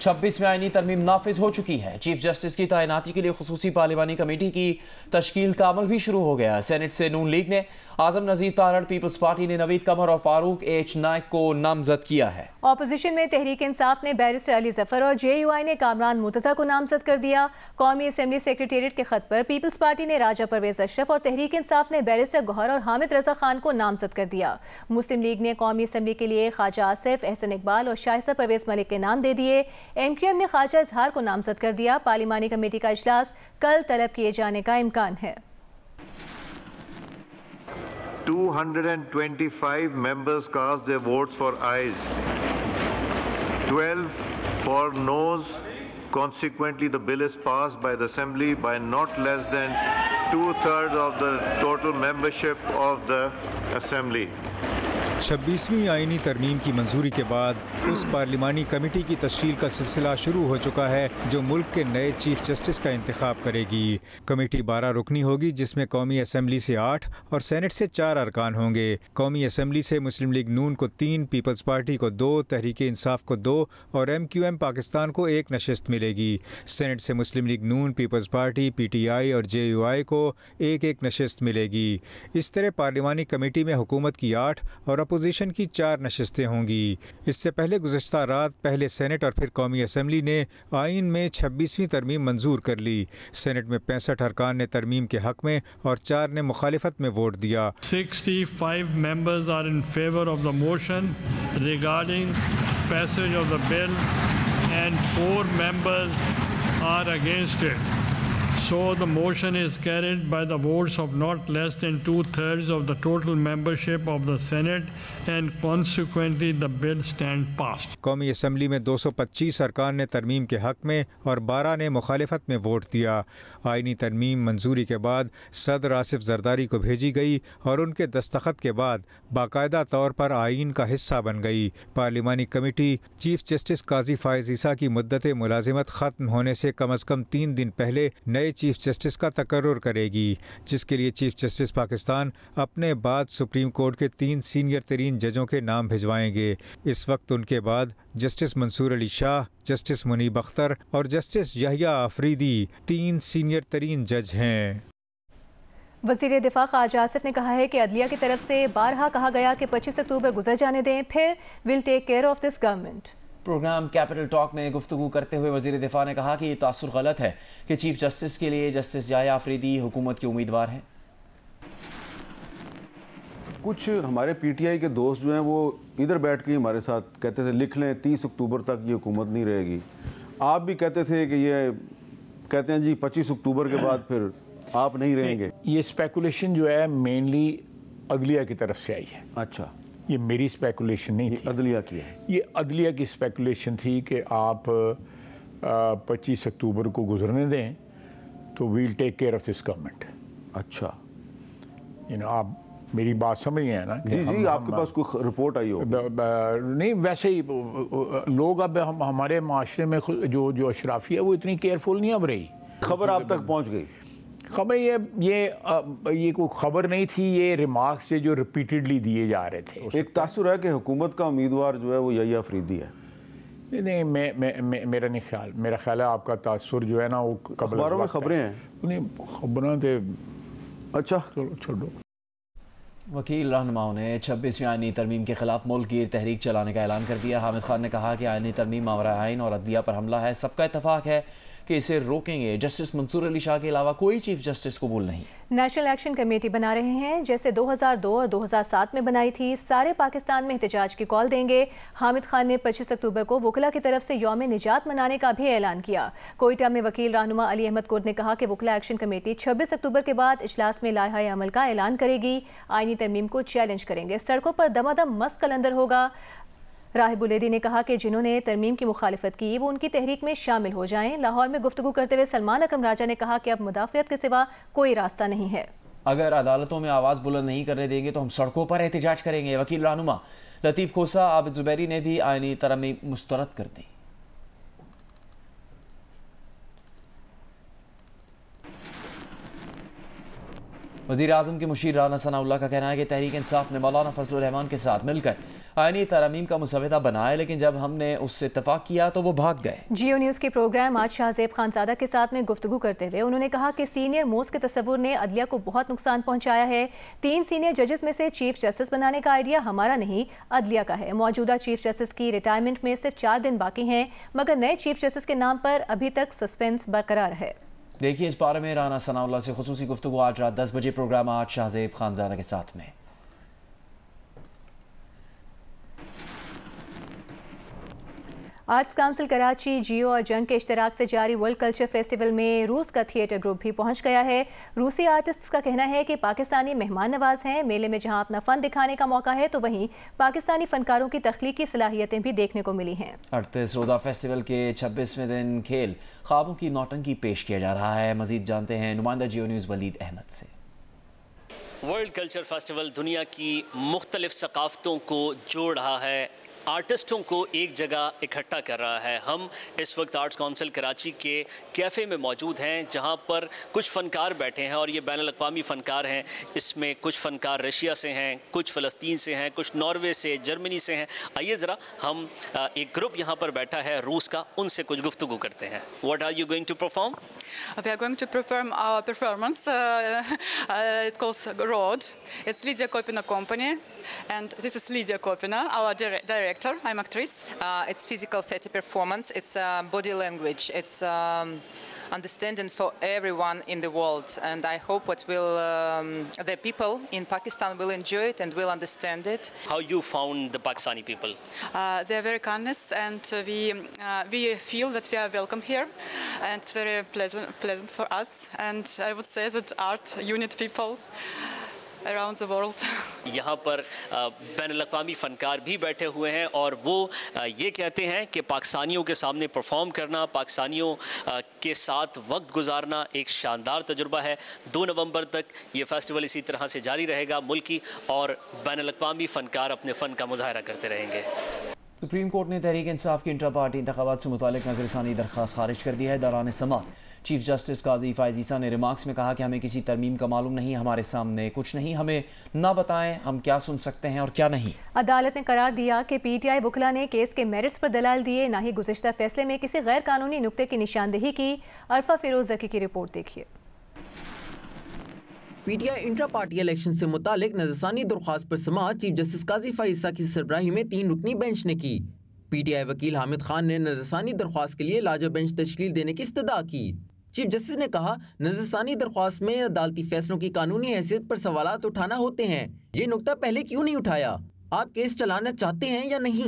छब्बीस में आइनी तरमीम नाफिज हो चुकी है चीफ जस्टिस की तैनाती के लिए खसूसी पार्लिमानी कमेटी की तश्कील का अमल भी शुरू हो गया सेनेट से नून लीग ने आजम नजीर तारड़ पीपल्स पार्टी ने नवीद कमर और फारूक एच नायक को नामजद किया है अपोजिशन में तहरीक इंसाफ ने बैरिस्टर अली जफर और जे यू आई ने कामरान मुतजा को नामजद कर दिया कौमी असम्बली सेक्रेटेट के खत पर पीपल्स पार्टी ने राजा परवेज अशरफ और तहरीक इंसाफ ने बैरिस्टर गौहर और हामिद रजा खान को नामजद कर दिया मुस्लिम लीग ने कौमी असम्बली के लिए ख्वाजा आसिफ एहसन इकबाल और शाहिसा परवेज मलिक के नाम दे दिए एमक्यूएम ने ख्वाजा इजहार को नामजद कर दिया पार्लिमानी कमेटी का अजलास कल तलब किए जाने का इम्कान है 225 members cast their votes for ayes 12 for noes consequently the bill is passed by the assembly by not less than two-thirds of the total membership of the assembly छब्बीसवीं आइनी तरमीम की मंजूरी के बाद उस पार्लिमानी कमेटी की तश्ील का सिलसिला शुरू हो चुका है जो मुल्क के नए चीफ जस्टिस का इंतखब करेगी कमेटी बारह रुकनी होगी जिसमें कौमी असम्बली से आठ और सेनेट से चार अरकान होंगे कौमी असम्बली से मुस्लिम लीग नून को तीन पीपल्स पार्टी को दो तहरीक इंसाफ को दो और एम क्यू एम पाकिस्तान को एक नशस्त मिलेगी सेनेट से Muslim league Noon peoples party P T I और जे यू आई को एक एक नशस्त मिलेगी इस तरह पार्लिमानी कमेटी में हुकूमत की आठ और अपोजिशन की चार नशस्तें होंगी इससे पहले गुजशत रात पहले सेनेट और फिर कौमी असम्बली ने आइन में छब्बीसवीं तरमीम मंजूर कर ली सेनेट में पैंसठ अरकान ने तरमीम के हक में और चार ने मुखालफत में वोट दिया sixty five members are in favour of the motion regarding passage of the bill and four members are against it So the motion is carried by the votes of not less than two-thirds of the total membership of the Senate and consequently the bill stand passed. कौमी assembly में 225 सरकार ने तरमीम के हक में और 12 ने मुखालफत में वोट दिया आइनी तरमीम मंजूरी के बाद सदर आसिफ जरदारी को भेजी गई और उनके दस्तखत के बाद बाकायदा तौर पर आइन का हिस्सा बन गई पार्लिमानी committee chief justice Qazi Faez Isa की मुद्दत मुलाजिमत खत्म होने से कम अज कम तीन दिन पहले नए चीफ जस्टिस का तकर्र करेगी जिसके लिए चीफ जस्टिस पाकिस्तान अपने बाद सुप्रीम कोर्ट के तीन सीनियर तरीन जजों के नाम भिजवाएंगे इस वक्त उनके बाद जस्टिस मंसूर अली शाह जस्टिस मुनीब अख्तर और जस्टिस यहिया आफरीदी तीन सीनियर तरीन जज हैं वजीर दिफा खाज आसिफ ने कहा है कि अदलिया की तरफ से बारहा कहा गया कि 25 अक्टूबर गुजर जाने दें फिर will take care of this government program capital talk में गुफ्तु करते हुए वजीर दिफा ने कहा कि ये तासर गलत है कि चीफ जस्टिस के लिए जस्टिस जाया आफरीदी हुकूमत के उम्मीदवार हैं कुछ हमारे पीटीआई के दोस्त जो हैं वो इधर बैठ के हमारे साथ कहते थे लिख लें तीस अक्टूबर तक ये हुकूमत नहीं रहेगी आप भी कहते थे कि ये कहते हैं जी पच्चीस अक्टूबर के बाद फिर आप नहीं रहेंगे ये स्पेकुलेशन जो है मेनली अगलिया की तरफ से आई है अच्छा ये मेरी स्पेकुलेशन नहीं थी अदलिया की है ये अदलिया की स्पेकुलेशन थी कि आप पच्चीस अक्टूबर को गुजरने दें तो will take care of this government अच्छा यू नो आप मेरी बात समझ रहे हैं ना जी जी हम, आपके हम, पास कोई रिपोर्ट आई हो ब, ब, नहीं वैसे ही लोग अब हम हमारे माशरे में जो जो अशराफी है वो इतनी केयरफुल नहीं अब रही खबर आप तक पहुंच गई खबर ये ये ये कोई खबर नहीं थी ये रिमार्क्स ये जो रिपीटेडली दिए जा रहे थे एक तासुर है कि हुकूमत का उम्मीदवार जो है वो यही अफरीदी है नहीं नहीं मैं मैं, मैं मेरा नहीं ख्याल मेरा ख्याल है आपका तासुर जो है ना वो खबरों में खबरें हैं नहीं खबर थे तो अच्छा छोड़ो वकील रहनुमाओं ने छब्बीसवीं आइनी तरमीम के खिलाफ मुल्क की तहरीक चलाने का ऐलान कर दिया हामिद खान ने कहा कि आइनी तरमीम मामरा आइन और अदलिया पर हमला है सबका इतफाक़ है कि इसे रोकेंगे जस्टिस मंसूर अली शाह के अलावा कोई चीफ जस्टिस कबूल नहीं नेशनल एक्शन कमेटी बना रहे हैं जैसे 2002 और 2007 में बनाई थी सारे पाकिस्तान में एहतजाज की कॉल देंगे हामिद खान ने 25 अक्टूबर को वकला की तरफ से योम निजात मनाने का भी ऐलान किया कोयटा में वकील रहनुमा अली अहमद कोर्ट ने कहा कि वकला एक्शन कमेटी 26 अक्टूबर के बाद इजलास में लाहा अमल का ऐलान करेगी आइनी तरमीम को चैलेंज करेंगे सड़कों पर दमादम मस्त कलंदर होगा राहिबुलेदी ने कहा कि जिन्होंने तरमीम की मुखालफत की वो उनकी तहरीक में शामिल हो जाएं लाहौर में गुफ्तु करते हुए सलमान अक्रम राजा ने कहा कि अब मुदाफियत के सिवा कोई रास्ता नहीं है अगर अदालतों में आवाज़ बुलंद नहीं करने देंगे तो हम सड़कों पर एहतजाज करेंगे वकील रानुमा लतीफ़ खोसा आबिद जुबैरी ने भी आइनी तरमीम मुस्तरद कर दी वजीर अजम के मुशीर राना सनाउल्ला का कहना है कि तहरीक इंसाफ ने मौलाना फजल रहमान के साथ मिलकर आयनी तरामीम का मुसविदा बनाया लेकिन जब हमने उससे इतफाक़ किया तो वो भाग गए जियो न्यूज़ के प्रोग्राम आज शाहजेब खानजादा के साथ में गुफ्तु करते हुए उन्होंने कहा कि सीनियर मोस्ट के तस्वुर ने अदलिया को बहुत नुकसान पहुँचाया है तीन सीनियर जजेस में से चीफ जस्टिस बनाने का आइडिया हमारा नहीं अदलिया का है मौजूदा चीफ जस्टिस की रिटायरमेंट में सिर्फ चार दिन बाकी हैं मगर नए चीफ जस्टिस के नाम पर अभी तक सस्पेंस बरकरार है देखिए इस बारे में राना सना से खसूसी गुफ्तु आज रात दस बजे प्रोग्राम आज शाहजेब खानजादा के साथ में आर्ट्स काउंसिल कराची जियो और जंग के इश्तराक से जारी वर्ल्ड कल्चर फेस्टिवल में रूस का थिएटर ग्रुप भी पहुंच गया है रूसी आर्टिस्ट्स का कहना है कि पाकिस्तानी मेहमान नवाज हैं मेले में जहां अपना फन दिखाने का मौका है तो वहीं पाकिस्तानी फनकारों की तख्लीकी सलाहियतें भी देखने को मिली हैं अड़तीस रोज़ा फेस्टिवल के छब्बीसवें दिन खेल खाबों की नौटंकी पेश किया जा रहा है मजीद जानते हैं नुमाइंदा जियो न्यूज़ वलीद अहमद से वर्ल्ड कल्चर फेस्टिवल दुनिया की मुख्तलिफ सकाफ़तों को जोड़ रहा है आर्टिस्टों को एक जगह इकट्ठा कर रहा है हम इस वक्त आर्ट्स काउंसिल कराची के कैफ़े में मौजूद हैं जहां पर कुछ फ़नकार बैठे हैं और ये बैन अवी फ़नकार हैं इसमें कुछ फ़नकार रशिया से हैं कुछ फ़लस्तीन से हैं कुछ नॉर्वे से जर्मनी से हैं आइए ज़रा हम एक ग्रुप यहाँ पर बैठा है रूस का उनसे कुछ गुफ्तु करते हैं what are you going to perform We are going to perform our performance. Uh, uh, it calls Road. It's Lydia Kopina Company. And this is Lydia Kopina, our director. I'm actress. Uh, it's physical theater performance. It's uh, body language. It's um, understanding for everyone in the world. And I hope what will um, the people in Pakistan will enjoy it and will understand it. How you found the Pakistani people? Uh, they are very kindness, and uh, we uh, we feel that we are welcome here, and it's very pleasant pleasant for us. And I would say that art unit people. Around the world यहाँ पर ban अवी फ़नकार भी बैठे हुए हैं और वो ये कहते हैं कि पाकिस्तानियों के सामने परफॉर्म करना पाकिस्तानियों के साथ वक्त गुजारना एक शानदार तजुर्बा है दो नवंबर तक ये फेस्टिवल इसी तरह से जारी रहेगा मुल्की और बैन अवी फ़नकार अपने फ़न का मुजाहरा करते रहेंगे सुप्रीम कोर्ट ने तहरीक इंसाफ की इंटर पार्टी इंतबात से मुतल नजरसानी दरख्वास्त खारिज कर दी है दौरान समात चीफ जस्टिस काजी फायजीसा ने रिमार्क्स में कहा कि हमें किसी तरमीम का मालूम नहीं हमारे सामने कुछ नहीं हमें ना बताएं हम क्या सुन सकते हैं और क्या नहीं अदालत ने करार दिया कि पी टी आई वकला ने केस के मेरिट्स पर दलाल दिए ना ही गुजशत फैसले में किसी गैर कानूनी नुकते की निशानदेही की अरफा फिरोज जकी की रिपोर्ट देखिए पीटीआई इंटर पार्टी इलेक्शन से मुतालिक नजरसानी दरख्वास्त पर समाज चीफ जस्टिस काजी फाइसा की सरबराही में तीन रुकनी बेंच ने की पीटीआई वकील हामिद खान ने नजरसानी दरख्वास्त के लिए लाजा बेंच तश्कील देने की इस्तः की चीफ जस्टिस ने कहा नजरसानी दरख्वास्त में अदालती फैसलों की कानूनी हैसियत पर सवाल उठाना होते हैं ये नुकता पहले क्यों नहीं उठाया आप केस चलाना चाहते हैं या नहीं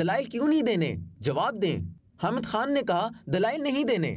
दलाइल क्यों नहीं देने जवाब दें हामिद खान ने कहा दलाइल नहीं देने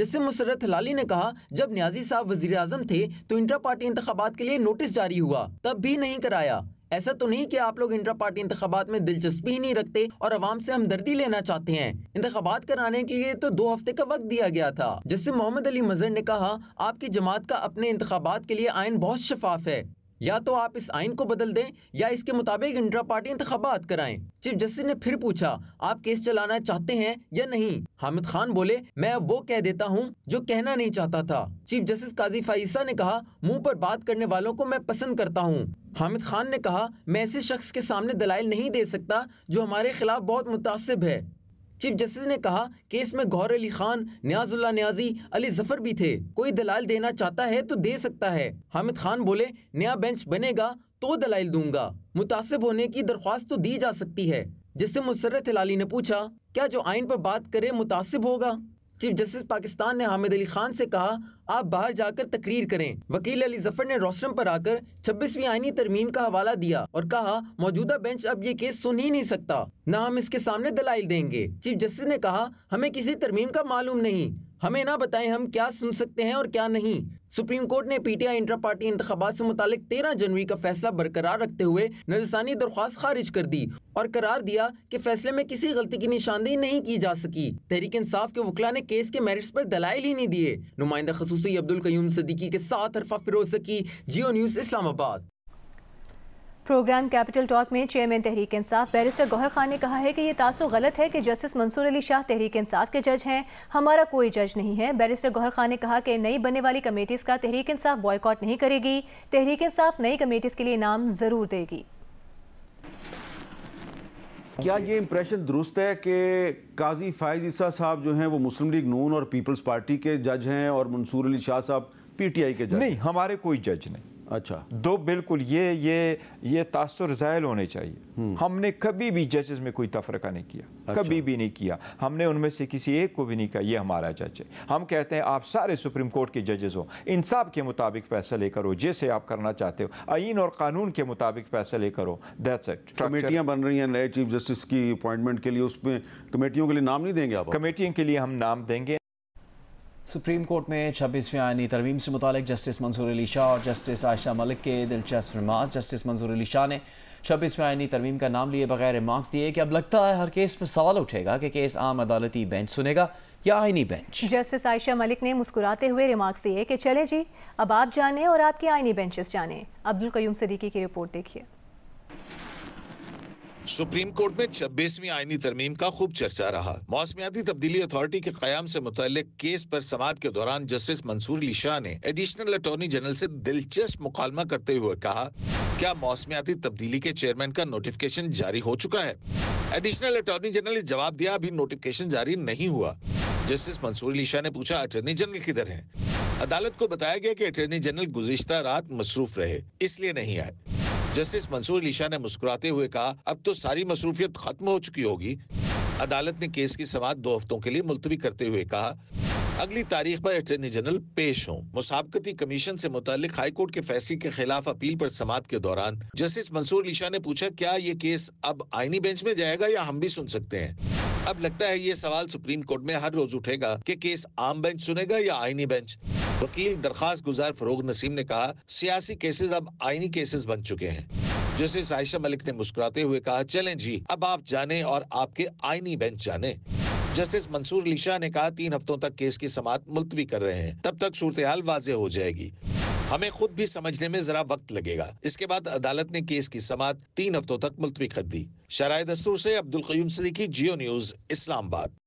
जिससे मुसरत हलाली ने कहा जब न्याजी साहब वजीर थे तो इंटर पार्टी इंतबात के लिए नोटिस जारी हुआ तब भी नहीं कराया ऐसा तो नहीं कि आप लोग इंटर पार्टी इंतबात में दिलचस्पी ही नहीं रखते और आवाम से हमदर्दी लेना चाहते हैं इंतबात कराने के लिए तो दो हफ्ते का वक्त दिया गया था जिससे मोहम्मद अली मजर ने कहा आपकी जमात का अपने इंतबात के लिए आयन बहुत शफाफ है या तो आप इस आइन को बदल दें या इसके मुताबिक इंट्रा पार्टी इंतबात कराएं। चीफ जस्टिस ने फिर पूछा आप केस चलाना चाहते हैं या नहीं हामिद खान बोले मैं अब वो कह देता हूँ जो कहना नहीं चाहता था चीफ जस्टिस काजी फाइसा ने कहा मुंह पर बात करने वालों को मैं पसंद करता हूँ हामिद खान ने कहा मैं ऐसे शख्स के सामने दलाइल नहीं दे सकता जो हमारे खिलाफ बहुत मुतासिब है चीफ जस्टिस ने कहा केस में गौर अली खान न्याजुल्ला न्याजी अली जफर भी थे कोई दलाल देना चाहता है तो दे सकता है हामिद खान बोले नया बेंच बनेगा तो दलाइल दूंगा मुतासिब होने की दरख्वास्त तो दी जा सकती है जिससे मुसरत हिलाली ने पूछा क्या जो आइन पर बात करे मुतासिब होगा चीफ जस्टिस पाकिस्तान ने हामिद अली खान से कहा आप बाहर जाकर तकरीर करें वकील अली जफर ने रोशन पर आकर 26वीं आईनी तरमीम का हवाला दिया और कहा मौजूदा बेंच अब ये केस सुन ही नहीं सकता न हम इसके सामने दलाइल देंगे चीफ जस्टिस ने कहा हमें किसी तरमीम का मालूम नहीं हमें ना बताएं हम क्या सुन सकते हैं और क्या नहीं सुप्रीम कोर्ट ने पीटीआई इंटर पार्टी इंतबात से मुतालिक तेरह जनवरी का फैसला बरकरार रखते हुए नजसानी दरख्वास्त खारिज कर दी और करार दिया कि फैसले में किसी गलती की निशानदेही नहीं की जा सकी तहरीक इंसाफ के वकला ने केस के मेरिट्स पर दलाइल ही नहीं दिए नुमाइंदा खसूस अब्दुल कयूम सदीकी के साथ Arfa Feroz Zaki Geo news Islamabad program capital talk में चेयरमैन तहरीक इंसाफ बैरिस्टर गौहर खान ने कहा है कि ये तासु गलत है कि जस्टिस मंसूर अली शाह तहरीक इंसाफ के जज हैं हमारा कोई जज नहीं है बैरिस्टर गौहर खान ने कहा कि नई बनने वाली कमेटीज़ का तहरीक इंसाफ बॉयकॉट नहीं करेगी तहरीक इंसाफ नई कमेटीज़ के लिए नाम ज़रूर देगी क्या ये इम्प्रेशन दुरुस्त है कि काजी फायज ईसा साहब जो हैं वो मुस्लिम लीग नून और पीपल्स पार्टी के जज हैं और मंसूर अली शाह साहब पीटीआई के जज नहीं हमारे कोई जज नहीं अच्छा दो बिल्कुल ये ये ये तासर ज़ायल होने चाहिए हम्म। हमने कभी भी जजेस में कोई तफरका नहीं किया अच्छा। कभी भी नहीं किया हमने उनमें से किसी एक को भी नहीं कहा ये हमारा जज है हम कहते हैं आप सारे सुप्रीम कोर्ट के जजेस हो इंसाफ के मुताबिक फैसला लेकर हो जैसे आप करना चाहते हो आइन और कानून के मुताबिक फैसला लेकर हो दैट्स इट कमेटियाँ बन रही हैं नए चीफ जस्टिस की अपॉइंटमेंट के लिए उसमें कमेटियों के लिए नाम नहीं देंगे आप कमेटियों के लिए हम नाम देंगे सुप्रीम कोर्ट में छब्बीसवीं आयनी तरवीम से मुतल जस्टिस मंसूर अली शाह और जस्टिस आयशा मलिक के दिलचस्प रिमार्क जस्टिस मंसूर अली शाह ने छब्बीसवीं आयनी तरवीम का नाम लिए बगैर रिमार्क्स दिए कि अब लगता है हर केस पर सवाल उठेगा कि केस आम अदालती बेंच सुनेगा या आइनी बेंच जस्टिस आयशा मलिक ने मुस्कुराते हुए रिमार्क्स दिए कि चले जी अब आप जाने और आपके आइनी बेंचेस जाने अब्दुल कयूम सदीकी की रिपोर्ट देखिए सुप्रीम कोर्ट में छब्बीसवीं आईनी तरमीम का खूब चर्चा रहा मौसमियाती तब्दीली अथॉरिटी के क्याम से मुतल केस पर समाप्त के दौरान जस्टिस मंसूर अली शाह ने एडिशनल अटॉर्नी जनरल से दिलचस्प मुकालमा करते हुए कहा क्या मौसमियाती तब्दीली के चेयरमैन का नोटिफिकेशन जारी हो चुका है एडिशनल अटॉर्नी जनरल ने जवाब दिया अभी नोटिफिकेशन जारी नहीं हुआ जस्टिस मंसूर अली शाह ने पूछा अटॉर्नी जनरल किधर है अदालत को बताया गया कि अटॉर्नी जनरल गुजश्ता रात मसरूफ रहे इसलिए नहीं आए जस्टिस मंसूर लिशा ने मुस्कुराते हुए कहा अब तो सारी मसरूफियत खत्म हो चुकी होगी अदालत ने केस की समाप्त दो हफ्तों के लिए मुलतवी करते हुए कहा अगली तारीख पर अटर्नी जनरल पेश हों मुसाबकती कमीशन से हाई कोर्ट के फैसले के खिलाफ अपील पर समाप्त के दौरान जस्टिस मंसूर लिशा ने पूछा क्या ये केस अब आईनी बेंच में जाएगा या हम भी सुन सकते हैं अब लगता है ये सवाल सुप्रीम कोर्ट में हर रोज उठेगा कि केस आम बेंच सुनेगा या आईनी बेंच वकील दरखास्त गुजार फरोग नसीम ने कहा सियासी केसेस अब आईनी केसेस बन चुके हैं जैसे साइशा मलिक ने मुस्कुराते हुए कहा चले जी अब आप जाने और आपके आईनी बेंच जाने जस्टिस मंसूर लिशा ने कहा तीन हफ्तों तक केस की समात मुलतवी कर रहे हैं तब तक सूरत हाल वाजे हो जाएगी हमें खुद भी समझने में जरा वक्त लगेगा इसके बाद अदालत ने केस की समात तीन हफ्तों तक मुलतवी कर दी शराय दस्तूर से अब्दुल कयूम सदीकी जियो न्यूज इस्लामाबाद